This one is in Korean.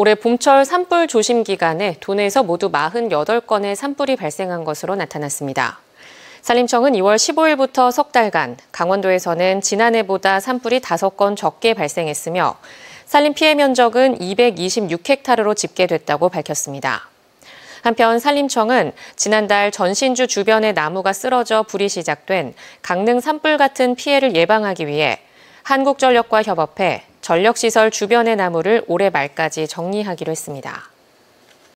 올해 봄철 산불 조심 기간에 도내에서 모두 48건의 산불이 발생한 것으로 나타났습니다. 산림청은 2월 15일부터 석 달간 강원도에서는 지난해보다 산불이 5건 적게 발생했으며 산림 피해 면적은 226헥타르로 집계됐다고 밝혔습니다. 한편 산림청은 지난달 전신주 주변의 나무가 쓰러져 불이 시작된 강릉 산불 같은 피해를 예방하기 위해 한국전력과 협업해 전력시설 주변의 나무를 올해 말까지 정리하기로 했습니다.